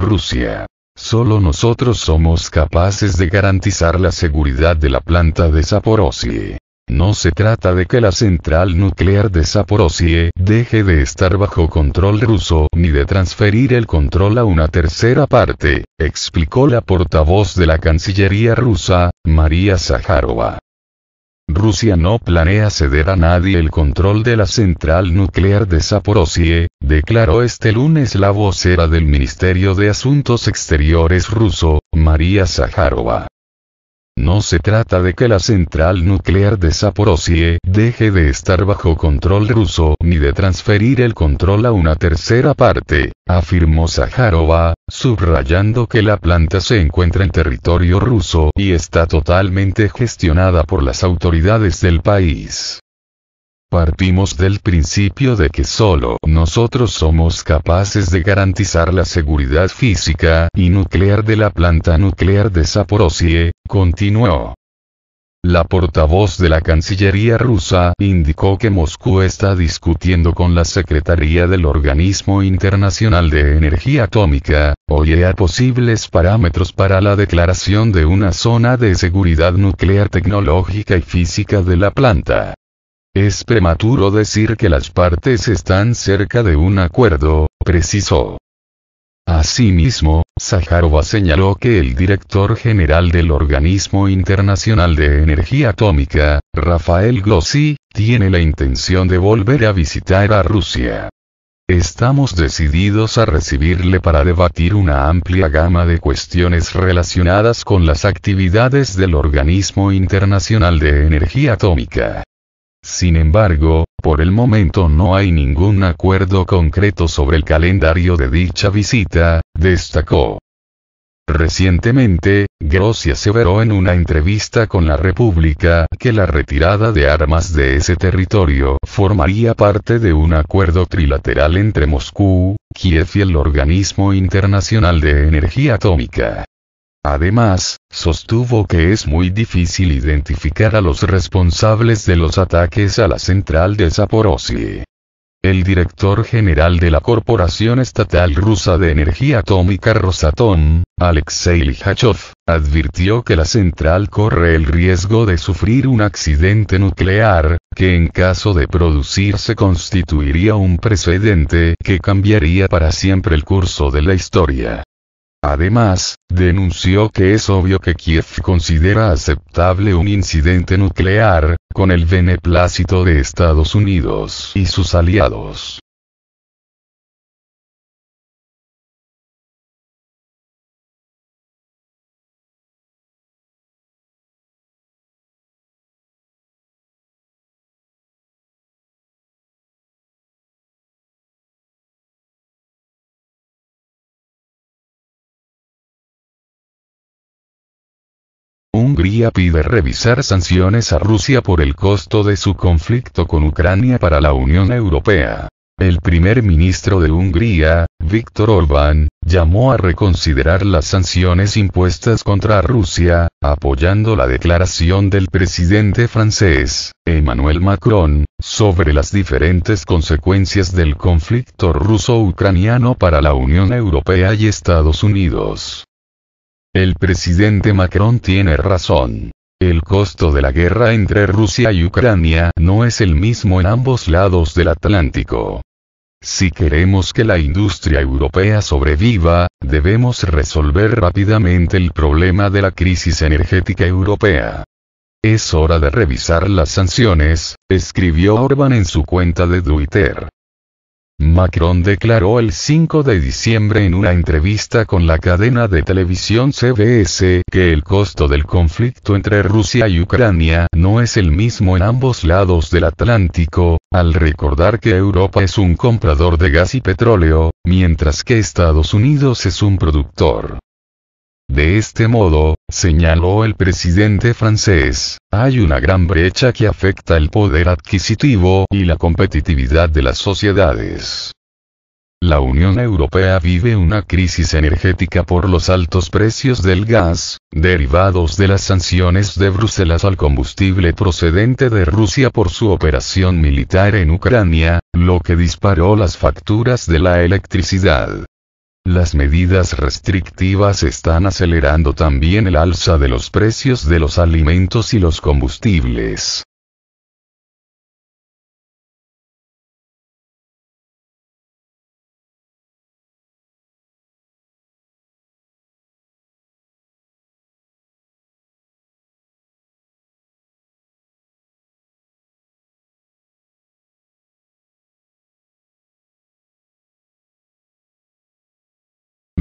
Rusia. Solo nosotros somos capaces de garantizar la seguridad de la planta de Zaporozhye. No se trata de que la central nuclear de Zaporozhye deje de estar bajo control ruso ni de transferir el control a una tercera parte, explicó la portavoz de la Cancillería rusa, María Zaharova. Rusia no planea ceder a nadie el control de la central nuclear de Zaporozhye, declaró este lunes la vocera del Ministerio de Asuntos Exteriores ruso, María Zaharova. No se trata de que la central nuclear de Saporosie deje de estar bajo control ruso ni de transferir el control a una tercera parte, afirmó Zaharova, subrayando que la planta se encuentra en territorio ruso y está totalmente gestionada por las autoridades del país. Partimos del principio de que solo nosotros somos capaces de garantizar la seguridad física y nuclear de la planta nuclear de Saporosie, continuó. La portavoz de la Cancillería rusa indicó que Moscú está discutiendo con la Secretaría del Organismo Internacional de Energía Atómica, OIEA, posibles parámetros para la declaración de una zona de seguridad nuclear tecnológica y física de la planta. Es prematuro decir que las partes están cerca de un acuerdo, precisó. Asimismo, Sajarova señaló que el director general del Organismo Internacional de Energía Atómica, Rafael Grossi, tiene la intención de volver a visitar a Rusia. Estamos decididos a recibirle para debatir una amplia gama de cuestiones relacionadas con las actividades del Organismo Internacional de Energía Atómica. Sin embargo, por el momento no hay ningún acuerdo concreto sobre el calendario de dicha visita, destacó. Recientemente, Grossi aseveró en una entrevista con la República que la retirada de armas de ese territorio formaría parte de un acuerdo trilateral entre Moscú, Kiev y el Organismo Internacional de Energía Atómica. Además, sostuvo que es muy difícil identificar a los responsables de los ataques a la central de Zaporozhye. El director general de la Corporación Estatal Rusa de Energía Atómica Rosatom, Alexei Lihachov, advirtió que la central corre el riesgo de sufrir un accidente nuclear, que en caso de producirse constituiría un precedente que cambiaría para siempre el curso de la historia. Además, denunció que es obvio que Kiev considera aceptable un incidente nuclear, con el beneplácito de Estados Unidos y sus aliados. Hungría pide revisar sanciones a Rusia por el costo de su conflicto con Ucrania para la Unión Europea. El primer ministro de Hungría, Viktor Orbán, llamó a reconsiderar las sanciones impuestas contra Rusia, apoyando la declaración del presidente francés, Emmanuel Macron, sobre las diferentes consecuencias del conflicto ruso-ucraniano para la Unión Europea y Estados Unidos. El presidente Macron tiene razón. El costo de la guerra entre Rusia y Ucrania no es el mismo en ambos lados del Atlántico. Si queremos que la industria europea sobreviva, debemos resolver rápidamente el problema de la crisis energética europea. Es hora de revisar las sanciones, escribió Orban en su cuenta de Twitter. Macron declaró el 5 de diciembre en una entrevista con la cadena de televisión CBS que el costo del conflicto entre Rusia y Ucrania no es el mismo en ambos lados del Atlántico, al recordar que Europa es un comprador de gas y petróleo, mientras que Estados Unidos es un productor. De este modo, señaló el presidente francés, hay una gran brecha que afecta el poder adquisitivo y la competitividad de las sociedades. La Unión Europea vive una crisis energética por los altos precios del gas, derivados de las sanciones de Bruselas al combustible procedente de Rusia por su operación militar en Ucrania, lo que disparó las facturas de la electricidad. Las medidas restrictivas están acelerando también el alza de los precios de los alimentos y los combustibles.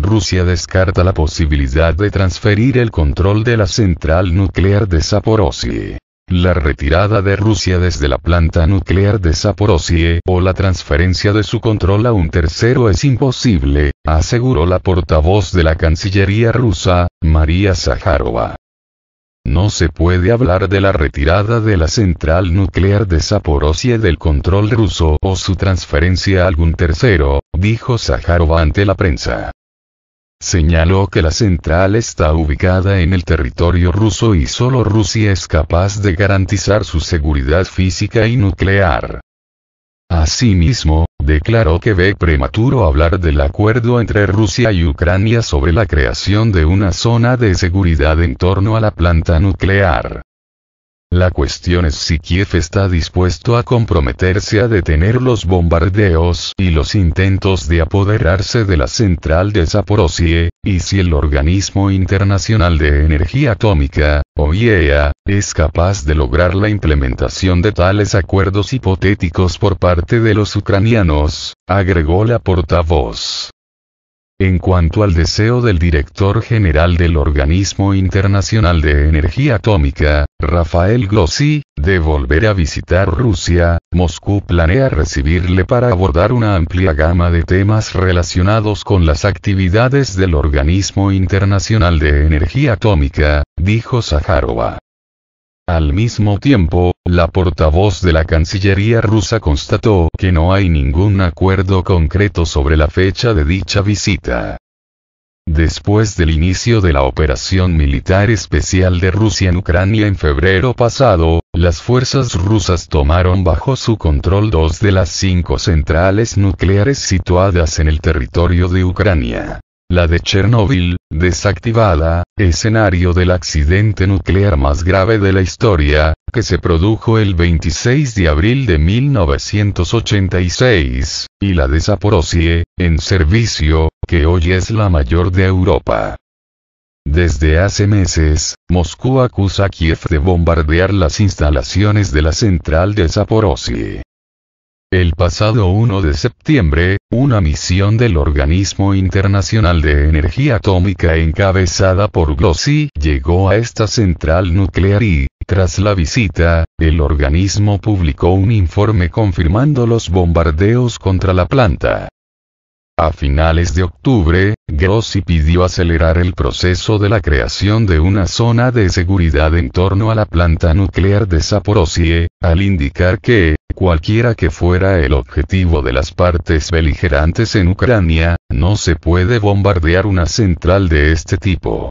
Rusia descarta la posibilidad de transferir el control de la central nuclear de Zaporozhye. La retirada de Rusia desde la planta nuclear de Zaporozhye o la transferencia de su control a un tercero es imposible, aseguró la portavoz de la Cancillería rusa, María Zaharova. No se puede hablar de la retirada de la central nuclear de Zaporozhye del control ruso o su transferencia a algún tercero, dijo Zaharova ante la prensa. Señaló que la central está ubicada en el territorio ruso y solo Rusia es capaz de garantizar su seguridad física y nuclear. Asimismo, declaró que ve prematuro hablar del acuerdo entre Rusia y Ucrania sobre la creación de una zona de seguridad en torno a la planta nuclear. La cuestión es si Kiev está dispuesto a comprometerse a detener los bombardeos y los intentos de apoderarse de la central de Zaporozhye, y si el Organismo Internacional de Energía Atómica, o IEA, es capaz de lograr la implementación de tales acuerdos hipotéticos por parte de los ucranianos, agregó la portavoz. En cuanto al deseo del director general del Organismo Internacional de Energía Atómica, Rafael Grossi, de volver a visitar Rusia, Moscú planea recibirle para abordar una amplia gama de temas relacionados con las actividades del Organismo Internacional de Energía Atómica, dijo Zaharova. Al mismo tiempo, la portavoz de la Cancillería rusa constató que no hay ningún acuerdo concreto sobre la fecha de dicha visita. Después del inicio de la operación militar especial de Rusia en Ucrania en febrero pasado, las fuerzas rusas tomaron bajo su control dos de las cinco centrales nucleares situadas en el territorio de Ucrania. La de Chernóbil, desactivada, escenario del accidente nuclear más grave de la historia, que se produjo el 26 de abril de 1986, y la de Zaporosie, en servicio, que hoy es la mayor de Europa. Desde hace meses, Moscú acusa a Kiev de bombardear las instalaciones de la central de Zaporosie. El pasado 1 de septiembre, una misión del Organismo Internacional de Energía Atómica encabezada por Glossi llegó a esta central nuclear y, tras la visita, el organismo publicó un informe confirmando los bombardeos contra la planta. A finales de octubre, Grossi pidió acelerar el proceso de la creación de una zona de seguridad en torno a la planta nuclear de Saporosie, al indicar que, Cualquiera que fuera el objetivo de las partes beligerantes en Ucrania, no se puede bombardear una central de este tipo.